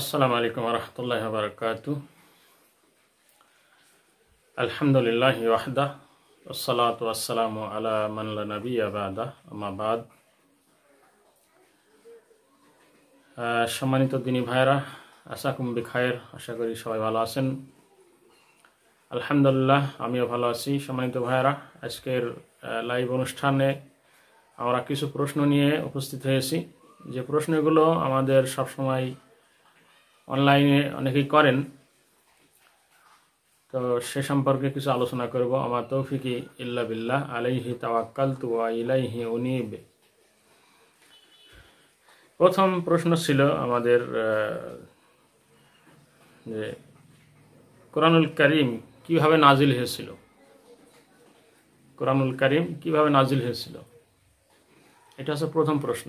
আসসালামু আলাইকুম রহমতুল্লাহ বারকাত আলহামদুলিল্লাহ ওয়াহদা ওসালাত ওয়াসালাম আলা মানলা নবী আবাদা আমাবাদ সম্মানিত দিনী ভাইরা আশা কুম্বি খায়ের আশা করি সবাই ভালো আছেন আলহামদুলিল্লাহ আমিও ভালো আছি সম্মানিত ভাইরা আজকের লাইভ অনুষ্ঠানে আমরা কিছু প্রশ্ন নিয়ে উপস্থিত হয়েছি যে প্রশ্নগুলো আমাদের সবসময় অনলাইনে অনেকেই করেন তো সে সম্পর্কে কিছু আলোচনা করব আমার তৌফিক ইল্লা বিল্লাহ আলাইহি তাওয়াক্কালতু ওয়া ইলাইহি উনিব প্রথম প্রশ্ন ছিল আমাদের যে কোরআনুল করিম কিভাবে নাজিল হয়েছিল কোরআনুল করিম কিভাবে নাজিল হয়েছিল এটা হচ্ছে প্রথম প্রশ্ন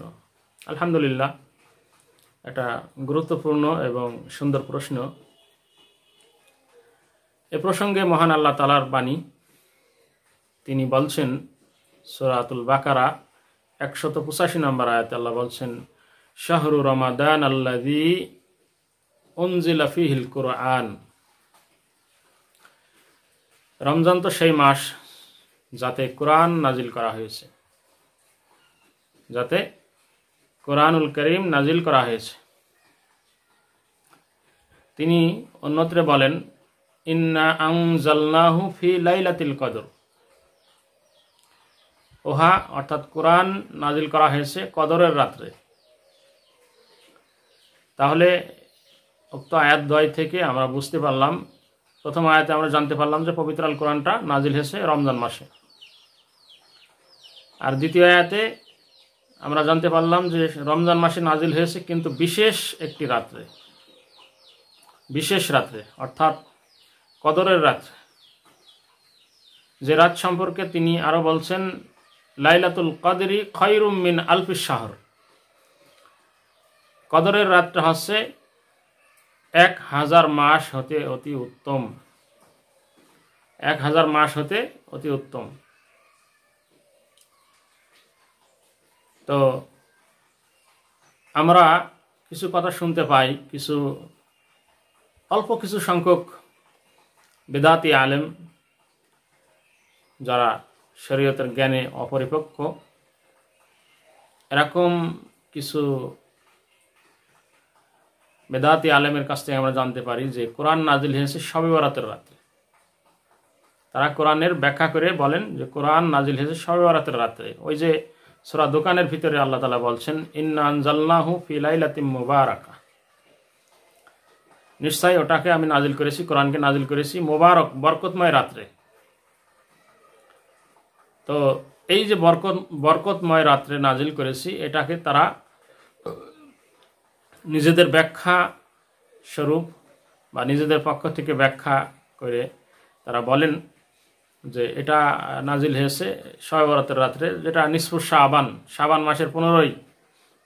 আলহামদুলিল্লাহ একটা গুরুত্বপূর্ণ এবং সুন্দর প্রশ্ন এ প্রসঙ্গে মহান আল্লাহ তালার বাণী তিনি বলছেন সোরাতুল বাকারা একশত পঁচাশি নম্বর আয়াত আল্লাহ বলছেন শাহরু রমাদান আল্লাদি অনজিলাফিহিল ফিহিল কোরআন রমজান তো সেই মাস যাতে কোরআন নাজিল করা হয়েছে যাতে কোরআনুল করিম নাজিল করা হয়েছে তিনি অন্যত্রে বলেন ইন্না আংজাল্লাহু ফি লাইলাতিল কদর ওহা অর্থাৎ কোরআন নাজিল করা হয়েছে কদরের রাত্রে তাহলে উক্ত আয়াত দয় থেকে আমরা বুঝতে পারলাম প্রথম আয়াতে আমরা জানতে পারলাম যে পবিত্র আল কোরআনটা নাজিল হয়েছে রমজান মাসে আর দ্বিতীয় আয়াতে আমরা জানতে পারলাম যে রমজান মাসে নাজিল হয়েছে কিন্তু বিশেষ একটি রাত্রে বিশেষ রাত্রে অর্থাৎ কদরের রাত্রে যে রাত সম্পর্কে তিনি আরও বলছেন লাইলাতুল কদরি খয়রুম মিন আলফিস শাহর কদরের রাতটা হচ্ছে এক হাজার মাস হতে অতি উত্তম এক হাজার মাস হতে অতি উত্তম তো আমরা কিছু কথা শুনতে পাই কিছু অল্প কিছু সংখ্যক বেদাতি আলেম যারা শরীয়তের জ্ঞানে অপরিপক্ক এরকম কিছু বেদাতি আলেমের কাছ থেকে আমরা জানতে পারি যে কোরআন নাজিল হয়েছে সবে বরাতের রাত্রে তারা কোরআনের ব্যাখ্যা করে বলেন যে কোরআন নাজিল হয়েছে সবে বরাতের রাত্রে ওই যে সুরা দোকানের ভিতরে আল্লাহ তালা বলছেন ইন্নাহু আনজাল্লাহু ফিলাইলাতিম মুবারাকা নিশ্চয়ই ওটাকে আমি নাজিল করেছি কোরআনকে নাজিল করেছি মোবারক বরকতময় রাত্রে তো এই যে বরকত বরকতময় রাত্রে নাজিল করেছি এটাকে তারা নিজেদের ব্যাখ্যা স্বরূপ বা নিজেদের পক্ষ থেকে ব্যাখ্যা করে তারা বলেন যে এটা নাজিল হয়েছে শয়বরাতের বরাতের রাত্রে যেটা নিসফুর শাহবান সাবান মাসের পনেরোই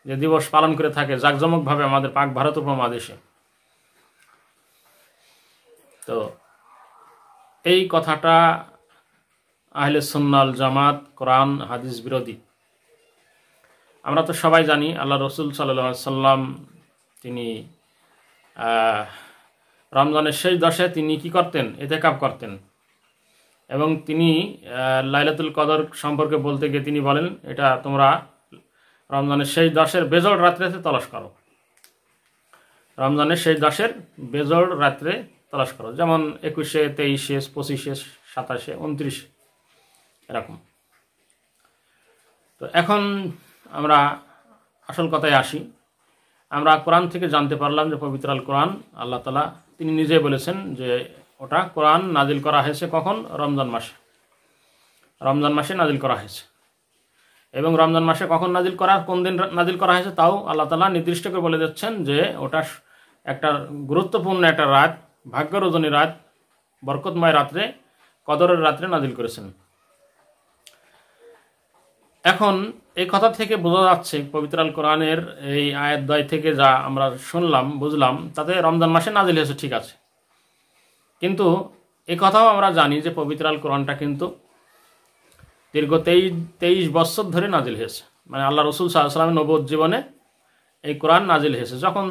যে দিবস পালন করে থাকে জাঁকজমকভাবে আমাদের পাক ভারত উপমহাদেশে তো এই কথাটা আহলে সুন্নাল জামাত কোরআন হাদিস বিরোধী আমরা তো সবাই জানি আল্লাহ রসুল সাল্লা সাল্লাম তিনি রমজানের শেষ দশে তিনি কি করতেন এতে কাপ করতেন এবং তিনি লাইলাতুল কদর সম্পর্কে বলতে গিয়ে তিনি বলেন এটা তোমরা রমজানের সেই দশের বেজল রাত্রেতে তলাশ করো রমজানের সেই দশের বেজল রাত্রে তলাশ করো যেমন একুশে তেইশে পঁচিশে সাতাশে উনত্রিশে এরকম তো এখন আমরা আসল কথায় আসি আমরা কোরআন থেকে জানতে পারলাম যে পবিত্র আল কোরআন আল্লাহ তালা তিনি নিজে বলেছেন যে ওটা কোরআন নাজিল করা হয়েছে কখন রমজান মাসে রমজান মাসে নাজিল করা হয়েছে এবং রমজান মাসে কখন নাজিল করা কোন দিন নাজিল করা হয়েছে তাও আল্লাহ তালা নির্দিষ্ট করে বলে দিচ্ছেন যে ওটা একটা গুরুত্বপূর্ণ একটা রাত ভাগ্যরোজনী রাত বরকতময় রাত্রে কদরের রাত্রে নাজিল করেছেন এখন এই কথা থেকে বোঝা যাচ্ছে পবিত্রাল কোরআনের এই দয় থেকে যা আমরা শুনলাম বুঝলাম তাতে রমজান মাসে নাজিল হয়েছে ঠিক আছে কিন্তু এ কথাও আমরা জানি যে পবিত্র আল কোরআনটা কিন্তু দীর্ঘ তেইশ তেইশ বছর ধরে নাজিল হয়েছে মানে আল্লাহ রসুল সাহাশালামের নবদ জীবনে এই কোরআন নাজিল হয়েছে যখন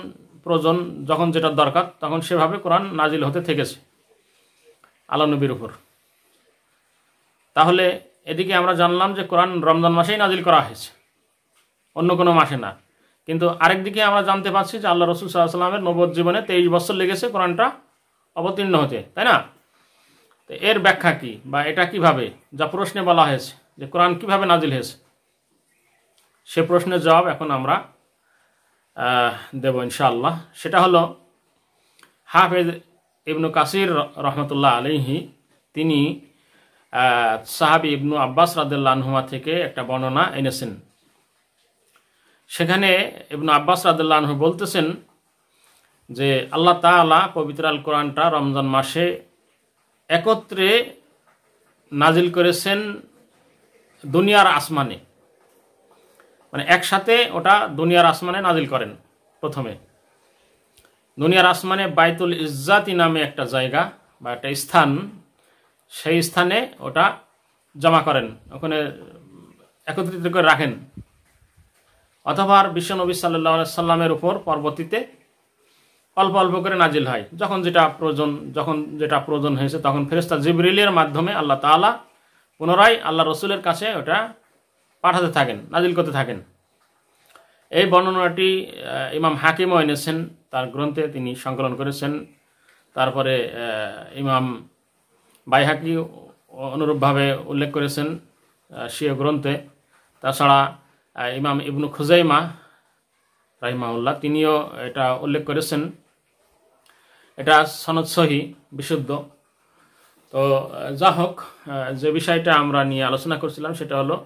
প্রয়োজন যখন যেটা দরকার তখন সেভাবে কোরআন নাজিল হতে থেকেছে আল্লাহ নবীর উপর তাহলে এদিকে আমরা জানলাম যে কোরআন রমজান মাসেই নাজিল করা হয়েছে অন্য কোনো মাসে না কিন্তু আরেকদিকে আমরা জানতে পারছি যে আল্লাহ রসুল সাল্লাহ সাল্লামের নবদ জীবনে তেইশ বছর লেগেছে কোরআনটা অবতীর্ণ হতে তাই না তো এর ব্যাখ্যা কি বা এটা কিভাবে যা প্রশ্নে বলা হয়েছে যে কোরআন কিভাবে নাজিল হয়েছে সে প্রশ্নের জবাব এখন আমরা দেব ইনশাআল্লাহ সেটা হলো হাফেজ ইবনু কাসির রহমতুল্লাহ আলিহি তিনি সাহাবি ইবনু আব্বাস রাদুল্লাহমা থেকে একটা বর্ণনা এনেছেন সেখানে ইবনু আব্বাস রাদুল্লাহ বলতেছেন যে আল্লাহ তালা পবিত্র আল কোরআনটা রমজান মাসে একত্রে নাজিল করেছেন দুনিয়ার আসমানে মানে একসাথে ওটা দুনিয়ার আসমানে নাজিল করেন প্রথমে দুনিয়ার আসমানে বাইতুল ইজ্জাতি নামে একটা জায়গা বা একটা স্থান সেই স্থানে ওটা জমা করেন ওখানে একত্রিত করে রাখেন অথবা বিশ্বনবী সাল্লাহ সাল্লামের উপর পরবর্তীতে অল্প অল্প করে নাজিল হয় যখন যেটা প্রয়োজন যখন যেটা প্রয়োজন হয়েছে তখন ফেরেস্তা জিবরিলের মাধ্যমে আল্লাহ তালা পুনরায় আল্লাহ রসুলের কাছে ওটা পাঠাতে থাকেন নাজিল করতে থাকেন এই বর্ণনাটি ইমাম হাকিমও এনেছেন তার গ্রন্থে তিনি সংকলন করেছেন তারপরে ইমাম বাইহাকি অনুরূপভাবে উল্লেখ করেছেন সিও গ্রন্থে তাছাড়া ইমাম ইবনু খুজাইমা রাহিমাউল্লাহ তিনিও এটা উল্লেখ করেছেন এটা সনদ সহি বিশুদ্ধ তো যা হোক যে বিষয়টা আমরা নিয়ে আলোচনা করছিলাম সেটা হলো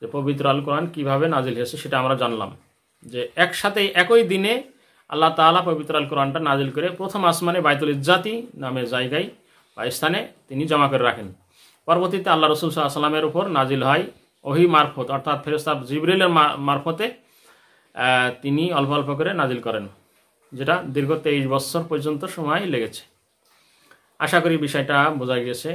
যে পবিত্র আল কোরআন কীভাবে নাজিল হয়েছে সেটা আমরা জানলাম যে একসাথে একই দিনে আল্লাহ তালা পবিত্র আল কোরআনটা নাজিল করে প্রথম আসমানে বাইতুল ইজাতি নামে জায়গায় বা স্থানে তিনি জমা করে রাখেন পরবর্তীতে আল্লাহ রসুল সাল্লামের উপর নাজিল হয় ওহি মারফত অর্থাৎ ফেরস্তাব জিবরিলের মারফতে তিনি অল্প অল্প করে নাজিল করেন যেটা দীর্ঘ তেইশ বছর পর্যন্ত সময় লেগেছে আশা করি বিষয়টা বোঝা গেছে